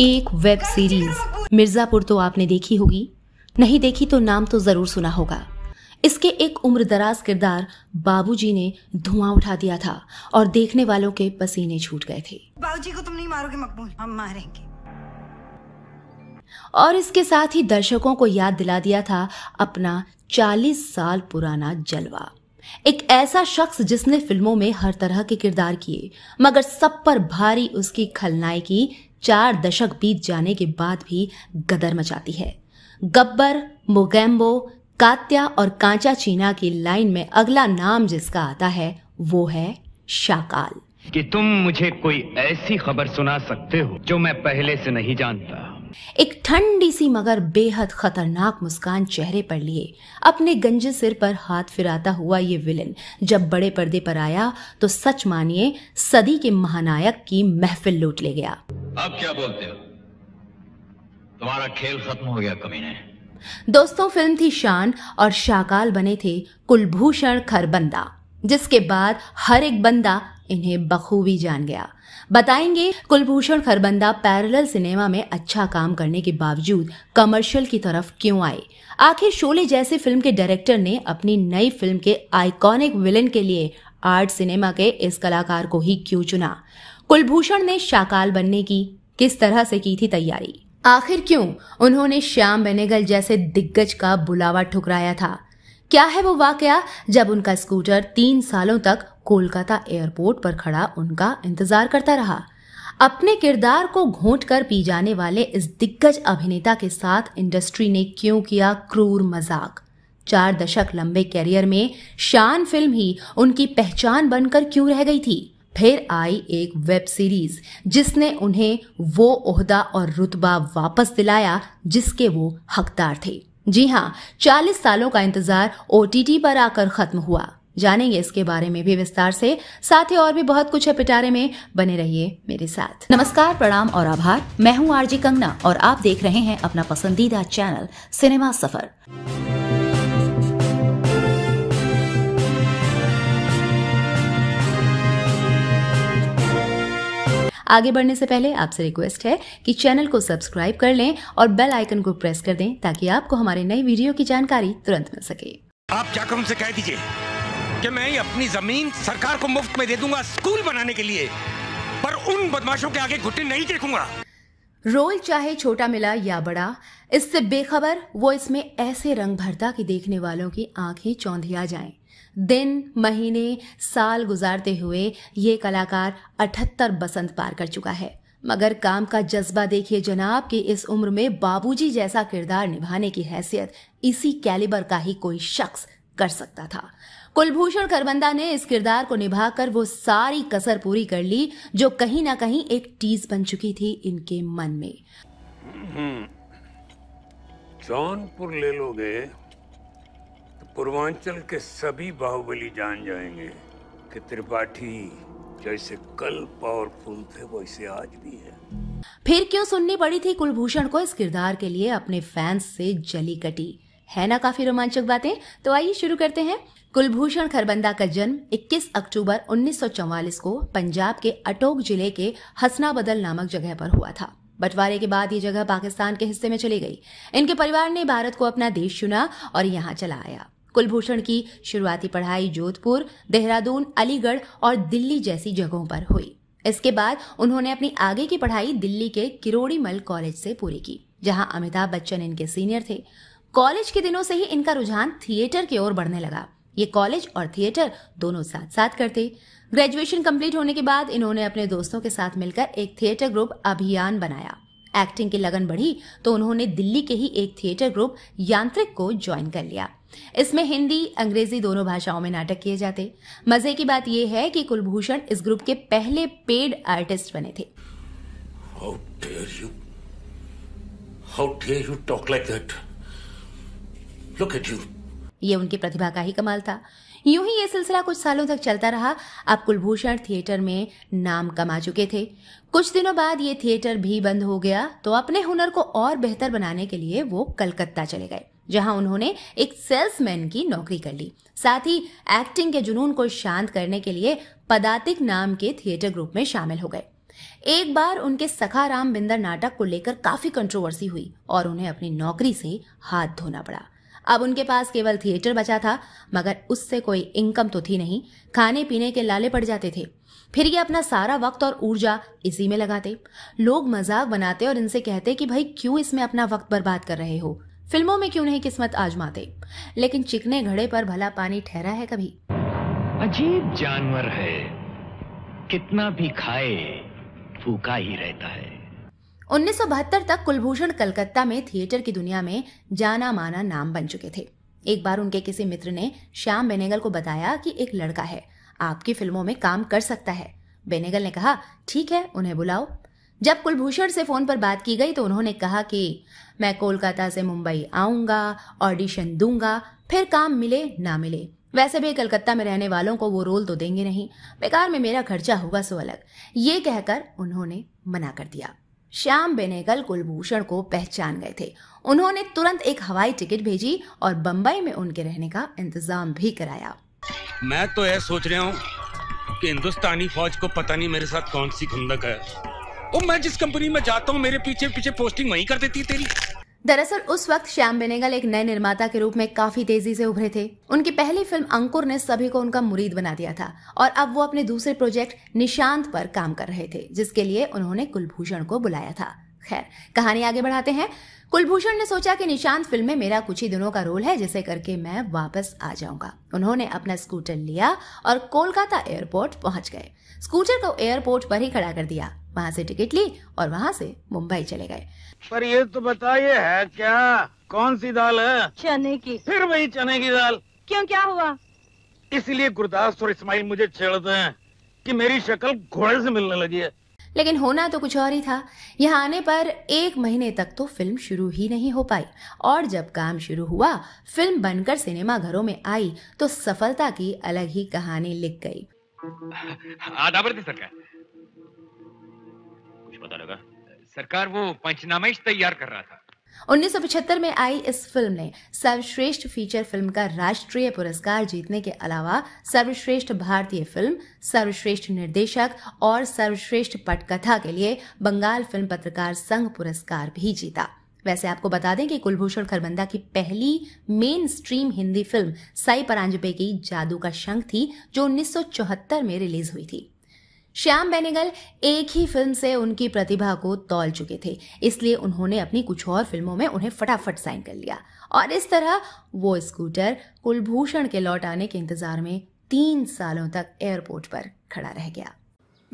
एक web series Mirzapur तो आपने देखी होगी नहीं देखी तो नाम तो जरूर सुना होगा इसके एक उम्रदराज किरदार बाबूजी ने धुआं उठा दिया था और देखने वालों के पसीने छूट गए थे बाबूजी को तुम नहीं मारोगे मकबूल हम मारेंगे और इसके साथ ही दर्शकों को याद दिला दिया था अपना 40 साल पुराना जलवा एक ऐसा शख्स जिसने फिल्मों में हर तरह के किरदार किए मगर सब पर भारी उसकी खलनायकी चार दशक बीत जाने के बाद भी गदर मचाती है गब्बर मोगैम्बो कात्या और कांचा चीना की लाइन में अगला नाम जिसका आता है वो है शाकाल कि तुम मुझे कोई ऐसी खबर सुना सकते हो जो मैं पहले से नहीं जानता एक ठंडी सी मगर बेहद खतरनाक मुस्कान चेहरे पर लिए अपने गंजे सिर पर हाथ फिराता हुआ ये विलेन जब बड़े पर्दे पर आया तो सच मानिए सदी के महानायक की महफिल लूट ले गया अब क्या बोलते हो तुम्हारा खेल खत्म हो गया कमीने दोस्तों फिल्म थी शान और शाकाल बने थे कुलभूषण खरबंदा जिसके बाद हर एक बंदा इन्हें बखूबी जान गया बताएंगे कुलभूषण खरबंदा पैरेलल सिनेमा में अच्छा काम करने के बावजूद कमर्शियल की तरफ क्यों आए आखिर शोले जैसे फिल्म के डायरेक्टर ने अपनी नई फिल्म के आइकॉनिक विलन के लिए आर्ट सिनेमा के इस कलाकार को ही क्यों चुना कुलभूषण ने शाकाल बनने की किस तरह से की थी तैयारी आखिर क्यों उन्होंने श्याम बेनेगल जैसे दिग्गज का बुलावा ठुकराया था क्या है वो वाकया जब उनका स्कूटर तीन सालों तक कोलकाता एयरपोर्ट पर खड़ा उनका इंतजार करता रहा अपने किरदार को घोट कर पी जाने वाले इस दिग्गज अभिनेता के साथ इंडस्ट्री ने क्यों किया क्रूर मजाक चार दशक लंबे कैरियर में शान फिल्म ही उनकी पहचान बनकर क्यों रह गई थी फिर आई एक वेब सीरीज जिसने उन्हें वो ओहदा और रुतबा वापस दिलाया जिसके वो हकदार थे जी हाँ 40 सालों का इंतजार ओटीटी पर आकर खत्म हुआ जानेंगे इसके बारे में भी विस्तार से साथ ही और भी बहुत कुछ है पिटारे में बने रहिए मेरे साथ नमस्कार प्रणाम और आभार मैं हूँ आरजी कंगना और आप देख रहे हैं अपना पसंदीदा चैनल सिनेमा सफर आगे बढ़ने से पहले आपसे रिक्वेस्ट है कि चैनल को सब्सक्राइब कर लें और बेल आइकन को प्रेस कर दें ताकि आपको हमारे नई वीडियो की जानकारी तुरंत मिल सके आप जाकर उनसे कह दीजिए कि मैं अपनी जमीन सरकार को मुफ्त में दे दूंगा स्कूल बनाने के लिए पर उन बदमाशों के आगे घुटने नहीं देखूंगा रोल चाहे छोटा मिला या बड़ा इससे बेखबर वो इसमें ऐसे रंग भरता कि देखने वालों की आंखें चौंधिया जाएं दिन महीने साल गुजारते हुए ये कलाकार अठहत्तर बसंत पार कर चुका है मगर काम का जज्बा देखिए जनाब कि इस उम्र में बाबूजी जैसा किरदार निभाने की हैसियत इसी कैलिबर का ही कोई शख्स कर सकता था कुलभूषण करबंदा ने इस किरदार को निभाकर वो सारी कसर पूरी कर ली जो कहीं ना कहीं एक टीज बन चुकी थी इनके मन में हम्म। जौनपुर ले लोगे पूर्वांचल के सभी बाहुबली जान जाएंगे कि त्रिपाठी जैसे कल पावरफुल थे वैसे आज भी है फिर क्यों सुननी पड़ी थी कुलभूषण को इस किरदार के लिए अपने फैंस से जली कटी है ना काफी रोमांचक बातें तो आइए शुरू करते हैं कुलभूषण खरबंदा का जन्म 21 अक्टूबर 1944 को पंजाब के अटोक जिले के हसना बदल नामक जगह पर हुआ था बंटवारे के बाद ये जगह पाकिस्तान के हिस्से में चली गई इनके परिवार ने भारत को अपना देश चुना और यहाँ चला आया कुलभूषण की शुरुआती पढ़ाई जोधपुर देहरादून अलीगढ़ और दिल्ली जैसी जगहों पर हुई इसके बाद उन्होंने अपनी आगे की पढ़ाई दिल्ली के किरोड़ी मल कॉलेज से पूरी की जहां अमिताभ बच्चन इनके सीनियर थे कॉलेज के दिनों से ही इनका रुझान थिएटर की ओर बढ़ने लगा ये कॉलेज और थिएटर दोनों साथ साथ करते ग्रेजुएशन कंप्लीट होने के बाद इन्होंने अपने दोस्तों के साथ मिलकर एक थिएटर ग्रुप अभियान बनाया एक्टिंग की लगन बढ़ी तो उन्होंने दिल्ली के ही एक थिएटर ग्रुप यांत्रिक को ज्वाइन कर लिया इसमें हिंदी अंग्रेजी दोनों भाषाओं में नाटक किए जाते मजे की बात यह है कि कुलभूषण इस ग्रुप के पहले पेड आर्टिस्ट बने थे How dare you? How dare you talk like that? Look at you. ये उनकी प्रतिभा का ही कमाल था यूं ही ये सिलसिला कुछ सालों तक चलता रहा अब कुलभूषण थिएटर में नाम कमा चुके थे कुछ दिनों बाद ये थिएटर भी बंद हो गया तो अपने हुनर को और बेहतर बनाने के लिए वो कलकत्ता चले गए जहां उन्होंने एक सेल्समैन की नौकरी कर ली साथ ही एक्टिंग के जुनून को शांत करने के लिए पदातिक नाम के थिएटर ग्रुप में शामिल हो गए एक बार उनके सखा राम बिंदर नाटक को लेकर काफी कंट्रोवर्सी हुई और उन्हें अपनी नौकरी से हाथ धोना पड़ा अब उनके पास केवल थिएटर बचा था मगर उससे कोई इनकम तो थी नहीं खाने पीने के लाले पड़ जाते थे फिर ये अपना सारा वक्त और ऊर्जा इसी में लगाते लोग मजाक बनाते और इनसे कहते कि भाई क्यों इसमें अपना वक्त बर्बाद कर रहे हो फिल्मों में क्यों नहीं किस्मत आजमाते लेकिन चिकने घड़े पर भला पानी ठहरा है कभी अजीब जानवर है कितना भी खाए फूका ही रहता है 1972 तक कुलभूषण कलकत्ता में थिएटर की दुनिया में जाना माना नाम बन चुके थे एक बार उनके किसी मित्र ने श्याम बेनेगल को बताया कि एक लड़का है आपकी फिल्मों में काम कर सकता है बेनेगल ने कहा ठीक है उन्हें बुलाओ जब कुलभूषण से फोन पर बात की गई तो उन्होंने कहा कि मैं कोलकाता से मुंबई आऊंगा ऑडिशन दूंगा फिर काम मिले ना मिले वैसे भी कलकत्ता में रहने वालों को वो रोल तो देंगे नहीं बेकार में मेरा खर्चा होगा सो अलग ये कहकर उन्होंने मना कर दिया श्याम बेनेगल कुलभूषण को पहचान गए थे उन्होंने तुरंत एक हवाई टिकट भेजी और बंबई में उनके रहने का इंतजाम भी कराया मैं तो यह सोच रहा हूँ कि हिंदुस्तानी फौज को पता नहीं मेरे साथ कौन सी खुंदक है वो मैं जिस कंपनी में जाता हूँ मेरे पीछे पीछे पोस्टिंग वहीं कर देती तेरी दरअसल उस वक्त श्याम बेनेगल एक नए निर्माता के रूप में काफी तेजी से उभरे थे उनकी पहली फिल्म अंकुर ने सभी को उनका मुरीद बना दिया था और अब वो अपने दूसरे प्रोजेक्ट निशांत पर काम कर रहे थे जिसके लिए उन्होंने कुलभूषण को बुलाया था खैर कहानी आगे बढ़ाते हैं कुलभूषण ने सोचा कि निशांत फिल्म में मेरा कुछ ही दिनों का रोल है जिसे करके मैं वापस आ जाऊंगा उन्होंने अपना स्कूटर लिया और कोलकाता एयरपोर्ट पहुंच गए स्कूटर को एयरपोर्ट पर ही खड़ा कर दिया वहां से टिकट ली और वहां से मुंबई चले गए पर ये तो बताइए है क्या कौन सी दाल है चने की फिर वही चने की दाल क्यों क्या हुआ इसलिए गुरदास और इस्माइल मुझे छेड़ते हैं कि मेरी शक्ल घोड़े से मिलने लगी है लेकिन होना तो कुछ और ही था यहाँ आने पर एक महीने तक तो फिल्म शुरू ही नहीं हो पाई और जब काम शुरू हुआ फिल्म बनकर सिनेमा घरों में आई तो सफलता की अलग ही कहानी लिख गई आदावर्ती सरकार कुछ पता लगा सरकार वो पंचनामा तैयार कर रहा था उन्नीस में आई इस फिल्म ने सर्वश्रेष्ठ फीचर फिल्म का राष्ट्रीय पुरस्कार जीतने के अलावा सर्वश्रेष्ठ भारतीय फिल्म सर्वश्रेष्ठ निर्देशक और सर्वश्रेष्ठ पटकथा के लिए बंगाल फिल्म पत्रकार संघ पुरस्कार भी जीता वैसे आपको बता दें कि कुलभूषण खरबंदा की पहली mainstream Hindi film Sai Paranjpye की जादू का शंख थी जो 1974 में रिलीज हुई थी श्याम बेनेगल एक ही फिल्म से उनकी प्रतिभा को तौल चुके थे इसलिए उन्होंने अपनी कुछ और फिल्मों में उन्हें फटाफट साइन कर लिया और इस तरह वो स्कूटर कुलभूषण के लौट आने के इंतजार में तीन सालों तक एयरपोर्ट पर खड़ा रह गया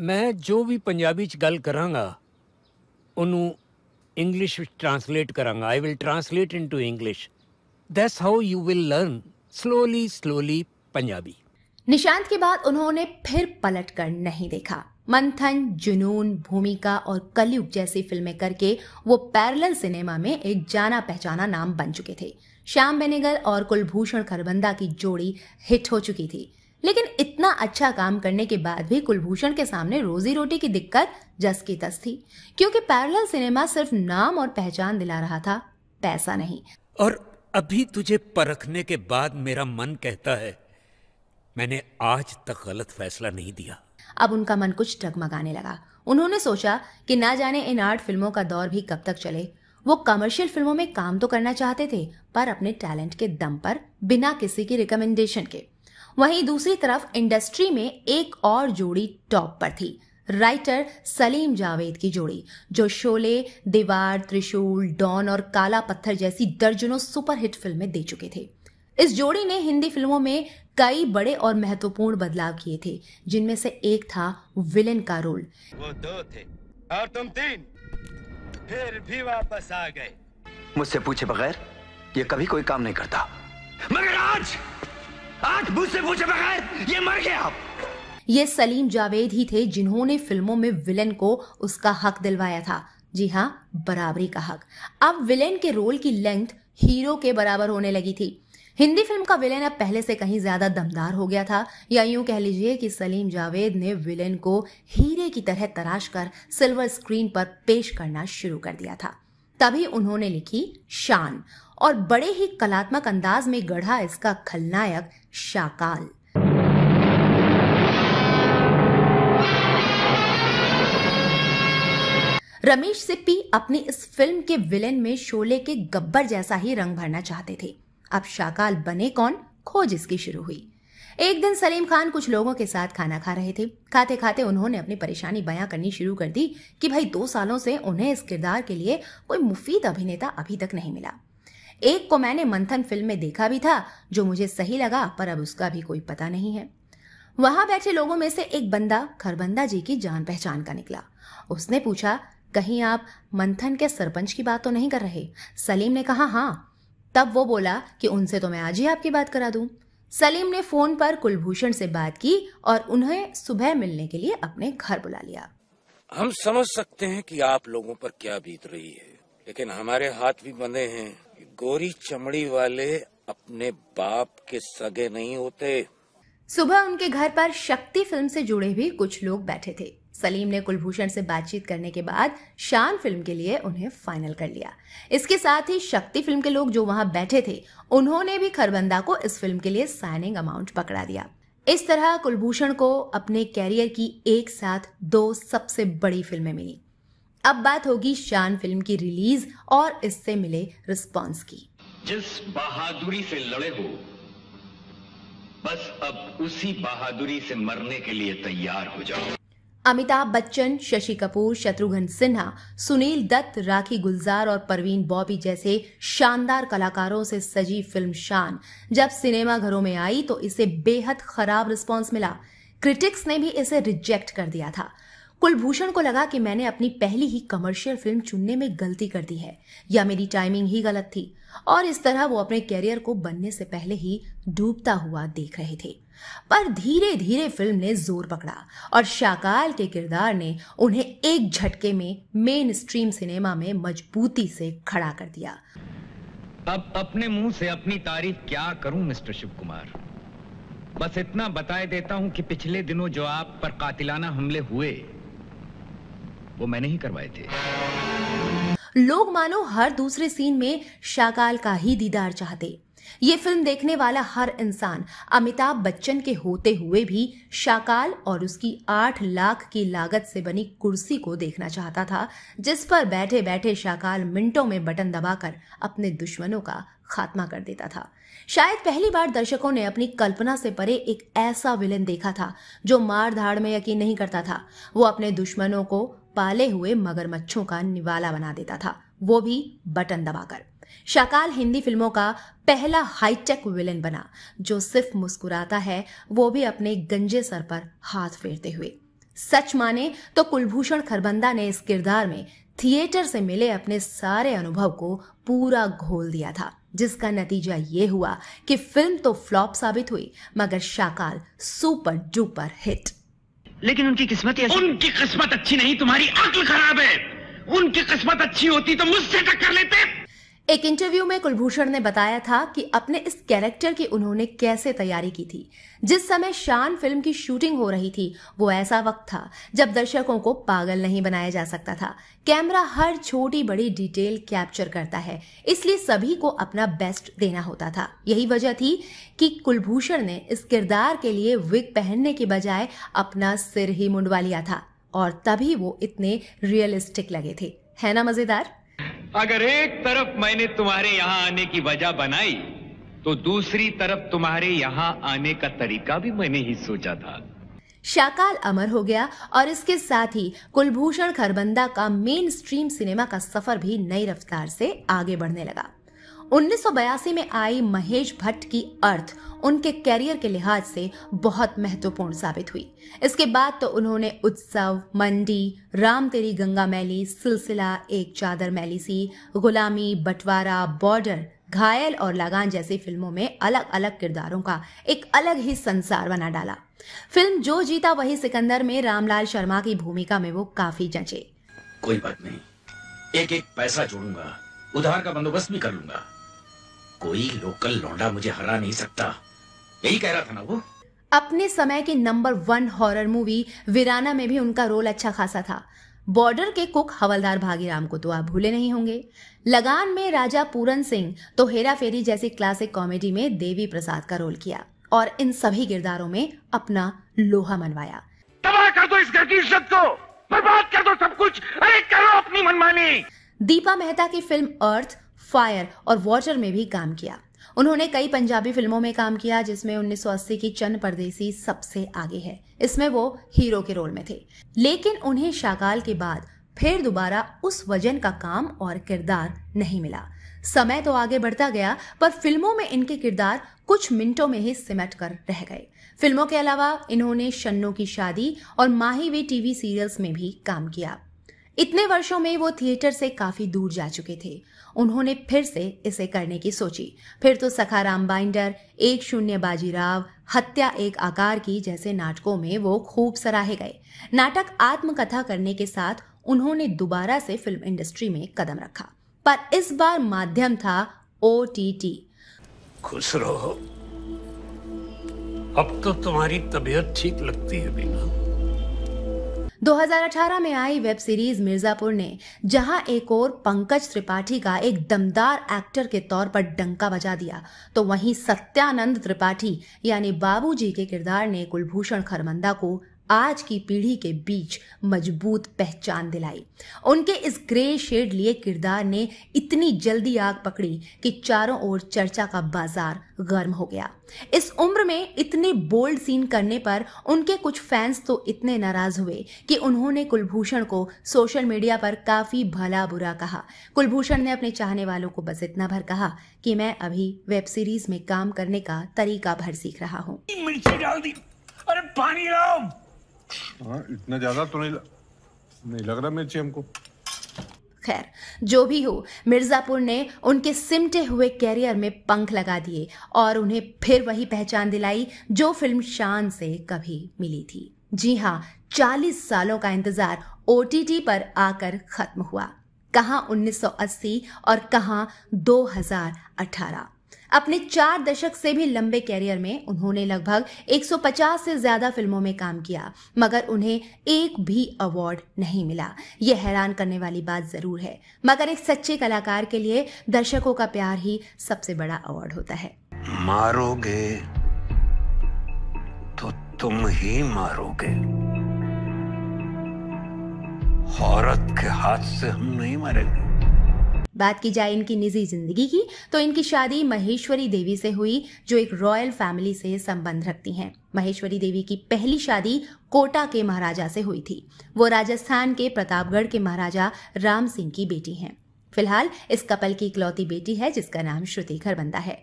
मैं जो भी पंजाबी गल करांगा उन्हें इंग्लिश ट्रांसलेट करांगा I will translate into English that's how you will learn slowly slowly Punjabi Nishant के बाद उन्होंने फिर पलट कर नहीं देखा मंथन जुनून भूमिका और कलयुग जैसी फिल्में करके वो पैरल सिनेमा में एक जाना पहचाना नाम बन चुके थे श्याम बेनेगल और कुलभूषण खरबंदा की जोड़ी हिट हो चुकी थी लेकिन इतना अच्छा काम करने के बाद भी कुलभूषण के सामने रोजी रोटी की दिक्कत जस की तस थी क्योंकि पैरेलल सिनेमा सिर्फ नाम और पहचान दिला रहा था पैसा नहीं और अभी तुझे परखने के बाद मेरा मन कहता है मैंने आज तक गलत फैसला नहीं दिया अब उनका मन कुछ डगमगाने लगा उन्होंने सोचा कि ना जाने इन आर्ट फिल्मों का दौर भी कब तक चले वो कमर्शियल फिल्मों में काम तो करना चाहते थे पर अपने टैलेंट के दम पर बिना किसी की रिकमेंडेशन के वहीं दूसरी तरफ इंडस्ट्री में एक और जोड़ी टॉप पर थी राइटर सलीम जावेद की जोड़ी जो शोले दीवार त्रिशूल डॉन और काला पत्थर जैसी दर्जनों सुपरहिट फिल्में दे चुके थे इस जोड़ी ने हिंदी फिल्मों में कई बड़े और महत्वपूर्ण बदलाव किए थे जिनमें से एक था विलेन का रोल वो दो थे और तुम तीन फिर भी वापस आ गए मुझसे पूछे बगैर ये कभी कोई काम नहीं करता मगर आज आज मुझसे पूछे बगैर ये मर गया ये सलीम जावेद ही थे जिन्होंने फिल्मों में विलेन को उसका हक दिलवाया था जी हाँ बराबरी का हक अब विलेन के रोल की लेंथ हीरो के बराबर होने लगी थी हिंदी फिल्म का विलेन अब पहले से कहीं ज्यादा दमदार हो गया था या यूं कह लीजिए कि सलीम जावेद ने विलेन को हीरे की तरह तराश कर सिल्वर स्क्रीन पर पेश करना शुरू कर दिया था तभी उन्होंने लिखी शान और बड़े ही कलात्मक अंदाज में गढ़ा इसका खलनायक शाकाल रमेश सिप्पी अपनी इस फिल्म के विलेन में शोले के गब्बर जैसा ही रंग भरना चाहते थे अब शाकाल बने कौन खोज इसकी शुरू हुई एक दिन सलीम खान कुछ लोगों के साथ खाना खा रहे थे खाते खाते उन्होंने अपनी परेशानी बयां करनी शुरू कर दी कि भाई दो सालों से उन्हें इस किरदार के लिए कोई मुफीद अभिनेता अभी तक नहीं मिला एक को मैंने मंथन फिल्म में देखा भी था जो मुझे सही लगा पर अब उसका भी कोई पता नहीं है वहां बैठे लोगों में से एक बंदा खरबंदा जी की जान पहचान का निकला उसने पूछा कहीं आप मंथन के सरपंच की बात तो नहीं कर रहे सलीम ने कहा हाँ तब वो बोला कि उनसे तो मैं आज ही आपकी बात करा दूं सलीम ने फोन पर कुलभूषण से बात की और उन्हें सुबह मिलने के लिए अपने घर बुला लिया हम समझ सकते हैं कि आप लोगों पर क्या बीत रही है लेकिन हमारे हाथ भी बंधे हैं गोरी चमड़ी वाले अपने बाप के सगे नहीं होते सुबह उनके घर पर शक्ति फिल्म से जुड़े भी कुछ लोग बैठे थे सलीम ने कुलभूषण से बातचीत करने के बाद शान फिल्म के लिए उन्हें फाइनल कर लिया इसके साथ ही शक्ति फिल्म के लोग जो वहां बैठे थे उन्होंने भी खरबंदा को इस फिल्म के लिए साइनिंग अमाउंट पकड़ा दिया इस तरह कुलभूषण को अपने कैरियर की एक साथ दो सबसे बड़ी फिल्में मिली अब बात होगी शान फिल्म की रिलीज और इससे मिले रिस्पॉन्स की जिस बहादुरी से लड़े हो बस अब उसी बहादुरी से मरने के लिए तैयार हो जाओ अमिताभ बच्चन शशि कपूर शत्रुघ्न सिन्हा सुनील दत्त राखी गुलजार और परवीन बॉबी जैसे शानदार कलाकारों से सजी फिल्म शान जब सिनेमा घरों में आई तो इसे बेहद खराब रिस्पांस मिला क्रिटिक्स ने भी इसे रिजेक्ट कर दिया था कुलभूषण को लगा कि मैंने अपनी पहली ही कमर्शियल फिल्म चुनने में गलती कर दी है या मेरी टाइमिंग ही गलत थी और इस तरह वो अपने कैरियर को बनने से पहले ही डूबता हुआ देख रहे थे पर धीरे धीरे फिल्म ने जोर पकड़ा और शाकाल के किरदार ने उन्हें एक झटके में मेन स्ट्रीम सिनेमा में मजबूती से खड़ा कर दिया अब अपने मुंह से अपनी तारीफ क्या करूं मिस्टर शिव कुमार बस इतना बताए देता हूं कि पिछले दिनों जो आप पर कातिलाना हमले हुए वो मैंने ही करवाए थे लोग मानो हर दूसरे सीन में शाकाल का ही दीदार चाहते ये फिल्म देखने वाला हर इंसान अमिताभ बच्चन के होते हुए भी शाकाल और उसकी आठ लाख की लागत से बनी कुर्सी को देखना चाहता था जिस पर बैठे बैठे शाकाल मिनटों में बटन दबाकर अपने दुश्मनों का खात्मा कर देता था शायद पहली बार दर्शकों ने अपनी कल्पना से परे एक ऐसा विलेन देखा था जो मार धाड़ में यकीन नहीं करता था वो अपने दुश्मनों को पाले हुए मगरमच्छों का निवाला बना देता था वो भी बटन दबाकर शाकाल हिंदी फिल्मों का पहला हाईटेक विलेन बना जो सिर्फ मुस्कुराता है वो भी अपने गंजे सर पर हाथ फेरते हुए सच माने तो कुलभूषण खरबंदा ने इस किरदार में थिएटर से मिले अपने सारे अनुभव को पूरा घोल दिया था जिसका नतीजा ये हुआ कि फिल्म तो फ्लॉप साबित हुई मगर शाकाल सुपर डुपर हिट लेकिन उनकी किस्मत ऐसी उनकी किस्मत अच्छी नहीं तुम्हारी अक्ल खराब है उनकी किस्मत अच्छी होती तो मुझसे टक्कर लेते एक इंटरव्यू में कुलभूषण ने बताया था कि अपने इस कैरेक्टर की उन्होंने कैसे तैयारी की थी जिस समय शान फिल्म की शूटिंग हो रही थी वो ऐसा वक्त था जब दर्शकों को पागल नहीं बनाया जा सकता था कैमरा हर छोटी बड़ी डिटेल कैप्चर करता है इसलिए सभी को अपना बेस्ट देना होता था यही वजह थी कि कुलभूषण ने इस किरदार के लिए विग पहनने के बजाय अपना सिर ही मुंडवा लिया था और तभी वो इतने रियलिस्टिक लगे थे है ना मजेदार अगर एक तरफ मैंने तुम्हारे यहाँ आने की वजह बनाई तो दूसरी तरफ तुम्हारे यहाँ आने का तरीका भी मैंने ही सोचा था शाकाल अमर हो गया और इसके साथ ही कुलभूषण खरबंदा का मेन स्ट्रीम सिनेमा का सफर भी नई रफ्तार से आगे बढ़ने लगा 1982 में आई महेश भट्ट की अर्थ उनके कैरियर के लिहाज से बहुत महत्वपूर्ण साबित हुई इसके बाद तो उन्होंने उत्सव मंडी राम तेरी गंगा मैली सिलसिला एक चादर मैली सी गुलामी बंटवारा बॉर्डर घायल और लगान जैसी फिल्मों में अलग अलग किरदारों का एक अलग ही संसार बना डाला फिल्म जो जीता वही सिकंदर में रामलाल शर्मा की भूमिका में वो काफी जंचे कोई बात नहीं एक एक पैसा जोड़ूंगा उधार का बंदोबस्त भी कर लूंगा कोई लोकल लौंडा मुझे हरा नहीं सकता यही कह रहा था ना वो अपने समय के number one horror movie Veerana में भी उनका रोल अच्छा खासा था बॉर्डर के कुक हवलदार भागीराम को तो आप भूले नहीं होंगे लगान में राजा पूरन सिंह तो हेरा फेरी जैसी क्लासिक कॉमेडी में देवी प्रसाद का रोल किया और इन सभी किरदारों में अपना लोहा मनवाया तबाह कर दो इस घर की इज्जत को बर्बाद कर दो सब कुछ अरे करो अपनी मनमानी दीपा मेहता की फिल्म अर्थ फायर और वॉचर में भी काम किया उन्होंने कई पंजाबी फिल्मों में काम किया जिसमें 1980 की चंद परदेसी सबसे आगे है इसमें वो हीरो के रोल में थे लेकिन उन्हें शाकाल के बाद फिर दोबारा उस वजन का काम और किरदार नहीं मिला समय तो आगे बढ़ता गया पर फिल्मों में इनके किरदार कुछ मिनटों में ही सिमट कर रह गए फिल्मों के अलावा इन्होंने शन्नो की शादी और माही वे टीवी सीरियल्स में भी काम किया इतने वर्षों में वो थिएटर से काफी दूर जा चुके थे उन्होंने फिर से इसे करने की सोची फिर तो सखाराम बाइंडर एक शून्य बाजीराव हत्या एक आकार की जैसे नाटकों में वो खूब सराहे गए नाटक आत्मकथा करने के साथ उन्होंने दोबारा से फिल्म इंडस्ट्री में कदम रखा पर इस बार माध्यम था ओ टी टी खुश रहो अब तो तुम्हारी तबीयत ठीक लगती है बीना 2018 में आई वेब सीरीज मिर्जापुर ने जहां एक और पंकज त्रिपाठी का एक दमदार एक्टर के तौर पर डंका बजा दिया तो वहीं सत्यानंद त्रिपाठी यानी बाबूजी के किरदार ने कुलभूषण खरमंदा को आज की पीढ़ी के बीच मजबूत पहचान दिलाई उनके इस ग्रे शेड लिए किरदार ने इतनी जल्दी आग पकड़ी कि चारों ओर चर्चा का बाजार गर्म हो गया इस उम्र में इतने बोल्ड सीन करने पर उनके कुछ फैंस तो इतने नाराज हुए कि उन्होंने कुलभूषण को सोशल मीडिया पर काफी भला बुरा कहा कुलभूषण ने अपने चाहने वालों को बस इतना भर कहा कि मैं अभी वेब सीरीज में काम करने का तरीका भर सीख रहा हूँ अरे पानी लाओ हाँ, इतना ज्यादा तो नहीं नहीं लग रहा मिर्ची हमको खैर जो भी हो मिर्ज़ापुर ने उनके सिमटे हुए कैरियर में पंख लगा दिए और उन्हें फिर वही पहचान दिलाई जो फिल्म शान से कभी मिली थी जी हाँ 40 सालों का इंतज़ार ओ पर आकर ख़त्म हुआ कहा 1980 और कहा 2018 अपने चार दशक से भी लंबे कैरियर में उन्होंने लगभग 150 से ज्यादा फिल्मों में काम किया मगर उन्हें एक भी अवार्ड नहीं मिला ये हैरान करने वाली बात जरूर है मगर एक सच्चे कलाकार के लिए दर्शकों का प्यार ही सबसे बड़ा अवार्ड होता है मारोगे तो तुम ही मारोगे औरत के हाथ से हम नहीं मारेंगे बात की जाए इनकी निजी जिंदगी की तो इनकी शादी महेश्वरी देवी से हुई जो एक रॉयल फैमिली से संबंध रखती हैं महेश्वरी देवी की पहली शादी कोटा के महाराजा से हुई थी वो राजस्थान के प्रतापगढ़ के महाराजा राम सिंह की बेटी हैं फिलहाल इस कपल की इकलौती बेटी है जिसका नाम श्रुति खरबंदा है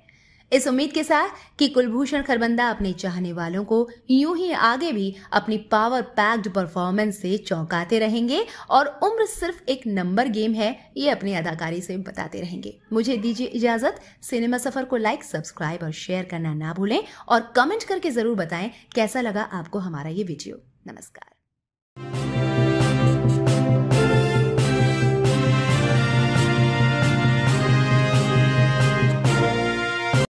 इस उम्मीद के साथ कि कुलभूषण खरबंदा अपने चाहने वालों को यूं ही आगे भी अपनी पावर पैक्ड परफॉर्मेंस से चौंकाते रहेंगे और उम्र सिर्फ एक नंबर गेम है ये अपनी अदाकारी से बताते रहेंगे मुझे दीजिए इजाजत सिनेमा सफर को लाइक सब्सक्राइब और शेयर करना ना भूलें और कमेंट करके जरूर बताएं कैसा लगा आपको हमारा ये वीडियो नमस्कार